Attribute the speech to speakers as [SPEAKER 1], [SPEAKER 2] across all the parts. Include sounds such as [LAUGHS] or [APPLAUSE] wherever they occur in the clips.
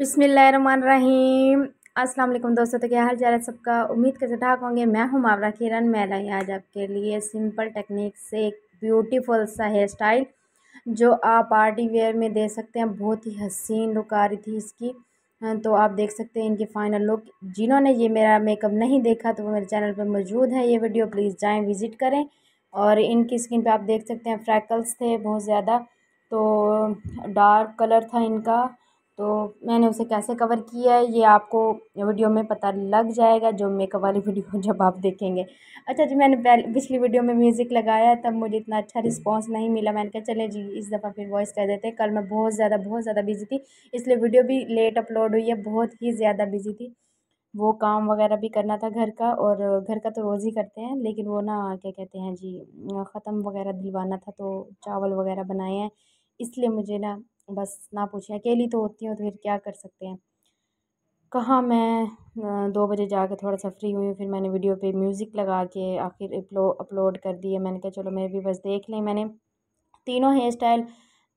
[SPEAKER 1] बिसमीम अस्सलाम वालेकुम दोस्तों तो क्या हाल चाल है सबका उम्मीद के ठाक होंगे मैं हूं मावरा किरण मैं लाई आज आपके लिए सिंपल टेक्निक से एक ब्यूटीफुल सा हेयर स्टाइल जो आप पार्टी वेयर में दे सकते हैं बहुत ही हसीन लुक आ रही थी इसकी तो आप देख सकते हैं इनकी फ़ाइनल लुक जिन्होंने ये मेरा मेकअप नहीं देखा तो वो मेरे चैनल पर मौजूद है ये वीडियो प्लीज़ जाएँ विज़िट करें और इनकी स्किन पर आप देख सकते हैं फ्रैकल्स थे बहुत ज़्यादा तो डार्क कलर था इनका तो मैंने उसे कैसे कवर किया है ये आपको वीडियो में पता लग जाएगा जो मेकअप वाली वीडियो [LAUGHS] जब आप देखेंगे अच्छा जी मैंने पिछली वीडियो में म्यूज़िक लगाया तब मुझे इतना अच्छा रिस्पांस नहीं मिला मैंने कहा चले जी इस दफ़ा फिर वॉइस कर देते कल मैं बहुत ज़्यादा बहुत ज़्यादा बिजी थी इसलिए वीडियो भी लेट अपलोड हुई है बहुत ही ज़्यादा बिजी थी वो काम वगैरह भी करना था घर का और घर का तो रोज़ ही करते हैं लेकिन वो ना क्या कहते हैं जी ख़त्म वगैरह दिलवाना था तो चावल वगैरह बनाए हैं इसलिए मुझे ना बस ना पूछें अकेली तो होती हूँ तो फिर क्या कर सकते हैं कहाँ मैं दो बजे जाके थोड़ा सा फ्री हुई फिर मैंने वीडियो पे म्यूज़िक लगा के आखिर अपलोड कर दिए मैंने कहा चलो मेरे भी बस देख लें मैंने तीनों हेयर स्टाइल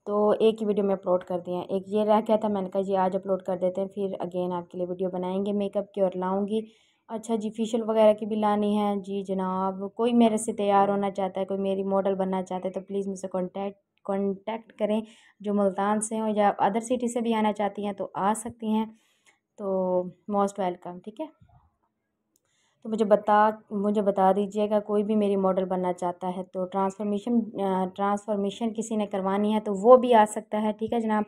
[SPEAKER 1] तो एक ही वीडियो में अपलोड कर दिए एक ये रह गया था मैंने कहा ये आज अपलोड कर देते हैं फिर अगेन आपके लिए वीडियो बनाएंगे मेकअप की और लाऊँगी अच्छा जी फेशियल वगैरह की भी लानी है जी जनाब कोई मेरे से तैयार होना चाहता है कोई मेरी मॉडल बनना चाहता है तो प्लीज़ मुझसे कॉन्टैक्ट कॉन्टैक्ट करें जो मुल्तान से हों या अदर सिटी से भी आना चाहती हैं तो आ सकती हैं तो मोस्ट वेलकम ठीक है तो मुझे बता मुझे बता दीजिएगा कोई भी मेरी मॉडल बनना चाहता है तो ट्रांसफॉर्मेशन ट्रांसफॉर्मेशन किसी ने करवानी है तो वो भी आ सकता है ठीक है जनाब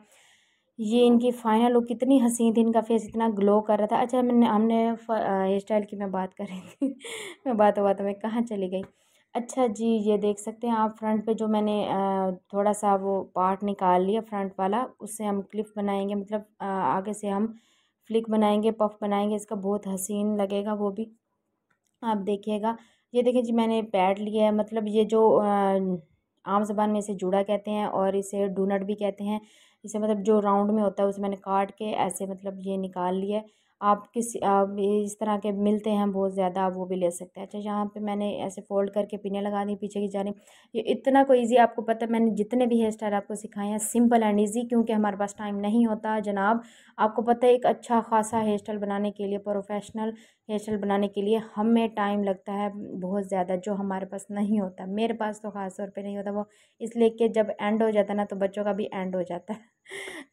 [SPEAKER 1] ये इनकी फाइनल लुक कितनी हसीन थी इनका फेस इतना ग्लो कर रहा था अच्छा मैंने हमने हेयर स्टाइल की मैं बात कर रही थी [LAUGHS] मैं बातों बातों में कहाँ चली गई अच्छा जी ये देख सकते हैं आप फ्रंट पे जो मैंने थोड़ा सा वो पार्ट निकाल लिया फ्रंट वाला उससे हम क्लिप बनाएंगे मतलब आगे से हम फ्लिक बनाएंगे पफ बनाएंगे इसका बहुत हसीन लगेगा वो भी आप देखिएगा ये देखें जी मैंने पैड लिया है मतलब ये जो आम जबान में इसे जुड़ा कहते हैं और इसे डूनट भी कहते हैं इसे मतलब जो राउंड में होता है उसे मैंने काट के ऐसे मतलब ये निकाल लिया आप किसी आप इस तरह के मिलते हैं बहुत ज़्यादा आप वो भी ले सकते हैं अच्छा यहाँ पे मैंने ऐसे फ़ोल्ड करके पीने लगा दी पीछे की जाने ये इतना को ईज़ी आपको पता है मैंने जितने भी हेयर स्टाइल आपको सिखाए हैं सिंपल एंड ईज़ी क्योंकि हमारे पास टाइम नहीं होता जनाब आपको पता है एक अच्छा खासा हेयर स्टाइल बनाने के लिए प्रोफेशनल हेयर स्टाइल बनाने के लिए हमें टाइम लगता है बहुत ज़्यादा जो हमारे पास नहीं होता मेरे पास तो ख़ास तौर पर नहीं होता वो इसलिए कि जब एंड हो जाता ना तो बच्चों का भी एंड हो जाता है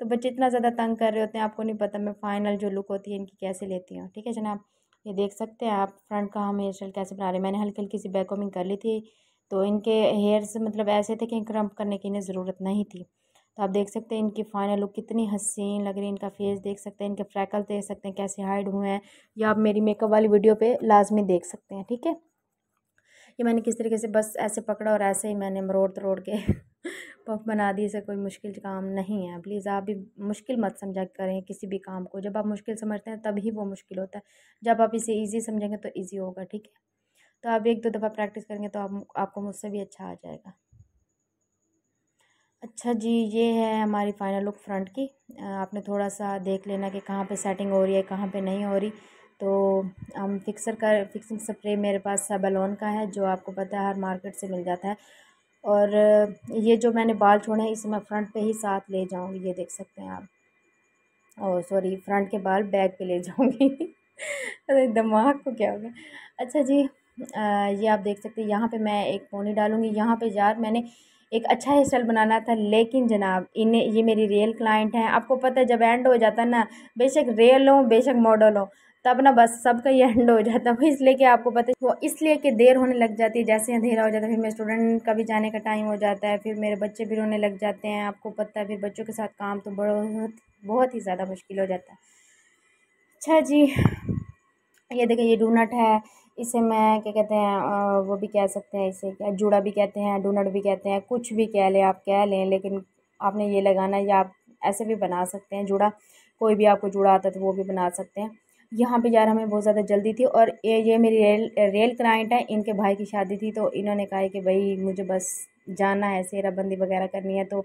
[SPEAKER 1] तो बच्चे इतना ज़्यादा तंग कर रहे होते हैं आपको नहीं पता मैं फाइनल जो लुक होती है इनकी कैसे लेती हूँ ठीक है जनाब ये देख सकते हैं आप फ्रंट का हम हेयर स्टाइल कैसे बना रहे हैं मैंने हल्की हल्की सी बैकोमिंग कर ली थी तो इनके हेयर्स मतलब ऐसे थे कि क्रम्प करने की इन्हें ज़रूरत नहीं थी तो आप देख सकते हैं इनकी फाइनल लुक कितनी हसीन लग रही है इनका फेस देख सकते हैं इनके फ्रैकल देख सकते हैं कैसे हाइड हुए हैं या आप मेरी मेकअप वाली वीडियो पर लाजमी देख सकते हैं ठीक है ये मैंने किस तरीके से बस ऐसे पकड़ा और ऐसे ही मैंने मरोड़ तरोड़ के [LAUGHS] बेवकूफ़ बना दिए ऐसा कोई मुश्किल काम नहीं है प्लीज़ आप भी मुश्किल मत समझा करें किसी भी काम को जब आप मुश्किल समझते हैं तभी वो मुश्किल होता है जब आप इसे ईजी समझेंगे तो ईजी होगा ठीक है तो आप एक दो दफ़ा प्रैक्टिस करेंगे तो आप आपको मुझसे भी अच्छा आ जाएगा अच्छा जी ये है हमारी फाइनल लुक फ्रंट की आपने थोड़ा सा देख लेना कि कहाँ पे सेटिंग हो रही है कहाँ पे नहीं हो रही तो हम फिक्सर का फिक्सिंग स्प्रे मेरे पास सेबेलोन का है जो आपको पता है हर मार्केट से मिल जाता है और ये जो मैंने बाल छोड़े हैं इसे मैं फ्रंट पे ही साथ ले जाऊँगी ये देख सकते हैं आप और सॉरी फ्रंट के बाल बैक पे ले जाऊँगी [LAUGHS] अरे दिमाग को क्या हो गया अच्छा जी आ, ये आप देख सकते हैं यहाँ पे मैं एक पोनी डालूंगी यहाँ पे यार मैंने एक अच्छा हेयर स्टाइल बनाना था लेकिन जनाब इन्हें ये मेरी रियल क्लाइंट हैं आपको पता है जब एंड हो जाता है ना बेशक रियल हो बेशक मॉडल हो तब ना बस सबका ये एंड हो जाता है इसलिए कि आपको पता है वो इसलिए कि देर होने लग जाती है जैसे अंधेरा हो जाता है फिर मेरे स्टूडेंट का भी जाने का टाइम हो जाता है फिर मेरे बच्चे भी रोने लग जाते हैं आपको पता है फिर बच्चों के साथ काम तो बहुत बहुत ही ज़्यादा मुश्किल हो जाता है अच्छा जी ये देखिए ये डोनट है इसे मैं क्या कहते हैं वो भी कह सकते हैं इसे क्या जूड़ा भी कहते हैं डोनट भी कहते हैं कुछ भी कह लें आप कह लें लेकिन आपने ये लगाना या आप ऐसे भी बना सकते हैं जूड़ा कोई भी आपको जूड़ा आता है तो वो भी बना सकते हैं यहाँ पे रहा हमें बहुत ज़्यादा जल्दी थी और ये ये मेरी रेल रेल क्लाइंट है इनके भाई की शादी थी तो इन्होंने कहा कि भाई मुझे बस जाना है सेराबंदी वगैरह करनी है तो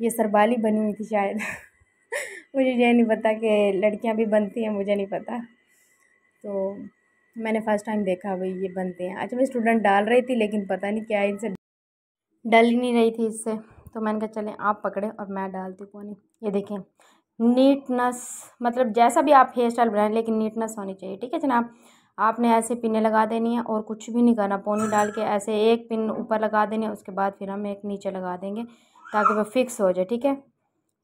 [SPEAKER 1] ये सरबाली बनी हुई थी शायद [LAUGHS] मुझे ये नहीं पता कि लड़कियाँ भी बनती हैं मुझे नहीं पता तो मैंने फ़र्स्ट टाइम देखा भाई ये बनते हैं अच्छा मैं स्टूडेंट डाल रही थी लेकिन पता नहीं क्या इनसे डल ही नहीं रही थी इससे तो मैंने कहा चलें आप पकड़े और मैं डालती पानी ये देखें नीटनेस मतलब जैसा भी आप हेयर स्टाइल बनाए लेकिन नीटनेस होनी चाहिए ठीक है जनाब आपने ऐसे पिने लगा देनी है और कुछ भी नहीं करना पोनी डाल के ऐसे एक पिन ऊपर लगा देनी है उसके बाद फिर हम एक नीचे लगा देंगे ताकि वो फिक्स हो जाए ठीक है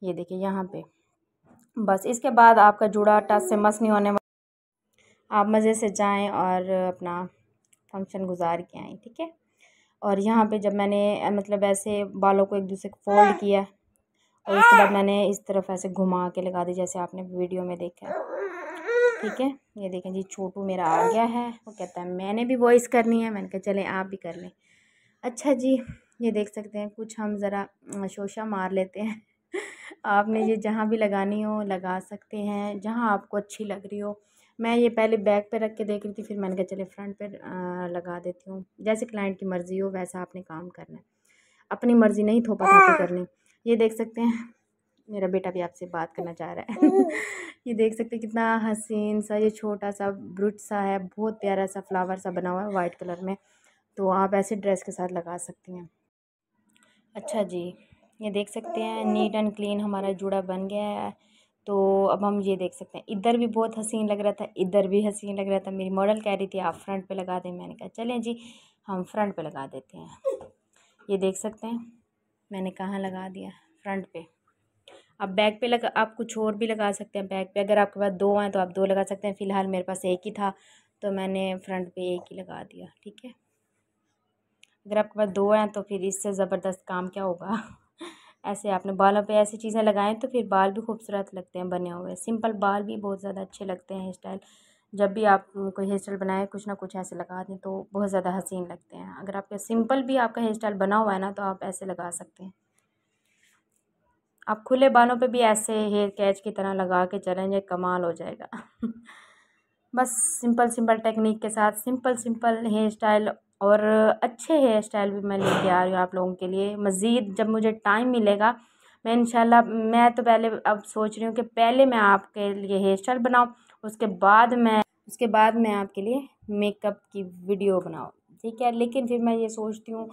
[SPEAKER 1] ये देखिए यहाँ पे बस इसके बाद आपका जुड़ा टच से मस नहीं होने आप मज़े से जाएं और अपना फंक्शन गुजार के आएँ ठीक है और यहाँ पे जब मैंने मतलब ऐसे बालों को एक दूसरे को फोल्ड किया और उसके बाद हाँ। मैंने इस तरफ ऐसे घुमा के लगा दी जैसे आपने वीडियो में देखा है ठीक है ये देखें जी छोटू मेरा आ गया है वो कहता है मैंने भी वॉइस करनी है मैंने कहा चलें आप भी कर लें अच्छा जी ये देख सकते हैं कुछ हम ज़रा शोशा मार लेते हैं आपने ये जहाँ भी लगानी हो लगा सकते हैं जहाँ आपको अच्छी लग रही हो मैं ये पहले बैक पे रख के देख रही थी फिर मैंने कहा चले फ्रंट पे लगा देती हूँ जैसे क्लाइंट की मर्ज़ी हो वैसा आपने काम करना है अपनी मर्ज़ी नहीं थोपा थोपी हाँ। करनी ये देख सकते हैं मेरा बेटा भी आपसे बात करना चाह रहा है [LAUGHS] ये देख सकते हैं कितना हसीन सा ये छोटा सा ब्रुट सा है बहुत प्यारा सा फ्लावर सा बना हुआ है वाइट कलर में तो आप ऐसे ड्रेस के साथ लगा सकती हैं अच्छा जी ये देख सकते हैं नीट एंड क्लीन हमारा जूड़ा बन गया है तो अब हम ये देख सकते हैं इधर भी बहुत हसीन लग रहा था इधर भी हसीन लग रहा था मेरी मॉडल कह रही थी आप फ्रंट पे लगा दें मैंने कहा चलें जी हम फ्रंट पे लगा देते हैं ये देख सकते हैं मैंने कहाँ लगा दिया फ्रंट पे आप बैक पे लगा आप कुछ और भी लगा सकते हैं बैक पे अगर आपके पास दो हैं तो आप दो लगा सकते हैं फ़िलहाल मेरे पास एक ही था तो मैंने फ्रंट पे एक ही लगा दिया ठीक है अगर आपके पास दो हैं तो फिर इससे ज़बरदस्त काम क्या होगा [LAUGHS] ऐसे आपने बालों पे ऐसी चीज़ें लगाएं तो फिर बाल भी खूबसूरत लगते हैं बने हुए सिंपल बाल भी बहुत ज़्यादा अच्छे लगते हैं हेयर स्टाइल जब भी आप कोई हेयर स्टाइल बनाए कुछ ना कुछ ऐसे लगा दें तो बहुत ज़्यादा हसीन लगते हैं अगर आपका सिंपल भी आपका हेयर स्टाइल बना हुआ है ना तो आप ऐसे लगा सकते हैं आप खुले बालों पे भी ऐसे हेयर कैच की तरह लगा के चलेंगे कमाल हो जाएगा [LAUGHS] बस सिंपल सिंपल टेक्निक के साथ सिंपल सिंपल हेयर स्टाइल और अच्छे हेयर स्टाइल भी मैं लेके आ रही हूँ आप लोगों के लिए मज़ीद जब मुझे टाइम मिलेगा मैं इंशाल्लाह मैं तो पहले अब सोच रही हूँ कि पहले मैं आपके लिए हेयर स्टाइल बनाऊँ उसके बाद मैं उसके बाद मैं आपके लिए मेकअप की वीडियो बनाऊँ ठीक है लेकिन फिर मैं ये सोचती हूँ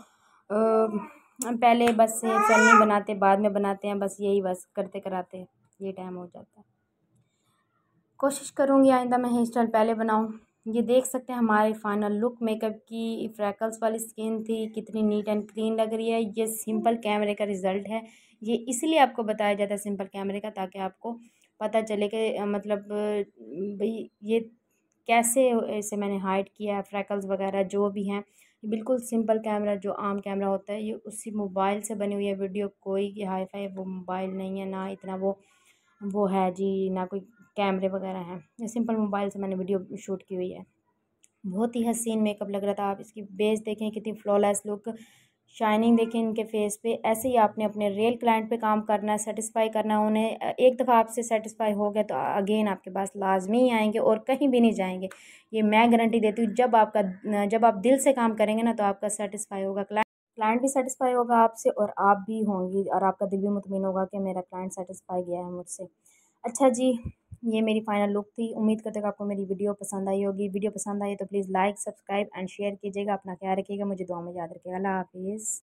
[SPEAKER 1] पहले बस चल नहीं बनाते बाद में बनाते हैं बस यही बस करते कराते ये टाइम हो जाता है कोशिश करूँगी आइंदा मैं हेयर स्टाइल पहले बनाऊँ ये देख सकते हैं हमारे फाइनल लुक मेकअप की फ्रैकल्स वाली स्किन थी कितनी नीट एंड क्लीन लग रही है ये सिंपल कैमरे का रिज़ल्ट है ये इसलिए आपको बताया जाता है सिंपल कैमरे का ताकि आपको पता चले कि मतलब भाई ये कैसे इसे मैंने हाइड किया है फ्रैकल्स वगैरह जो भी हैं बिल्कुल सिंपल कैमरा जो आम कैमरा होता है ये उसी मोबाइल से बनी हुई है वीडियो कोई हाई फाई वो मोबाइल नहीं है ना इतना वो वो है जी ना कोई कैमरे वगैरह हैं सिंपल मोबाइल से मैंने वीडियो शूट की हुई है बहुत ही हसीन मेकअप लग रहा था आप इसकी बेस देखें कितनी फ्लॉलेस लुक शाइनिंग देखें इनके फेस पे ऐसे ही आपने अपने रियल क्लाइंट पे काम करना है सेटिस्फाई करना है उन्हें एक दफ़ा आपसे सेटिस्फाई हो गए तो अगेन आपके पास लाजमी ही आएंगे और कहीं भी नहीं जाएंगे ये मैं गारंटी देती हूँ जब आपका जब आप दिल से काम करेंगे ना तो आपका सेटिस्फाई होगा क्लाइंट क्लाइंट भी सेटिस्फाई होगा आपसे और आप भी होंगी और आपका दिल भी मुतमिन होगा कि मेरा क्लाइंट सेटिस्फाई गया है मुझसे अच्छा जी ये मेरी फाइनल लुक थी उम्मीद करते हैं आपको मेरी वीडियो पसंद आई होगी वीडियो पसंद आई तो please like subscribe and share कीजिएगा अपना ख्याल रखिएगा मुझे दुआ में याद रखिएगा अल्लाह हाफिज़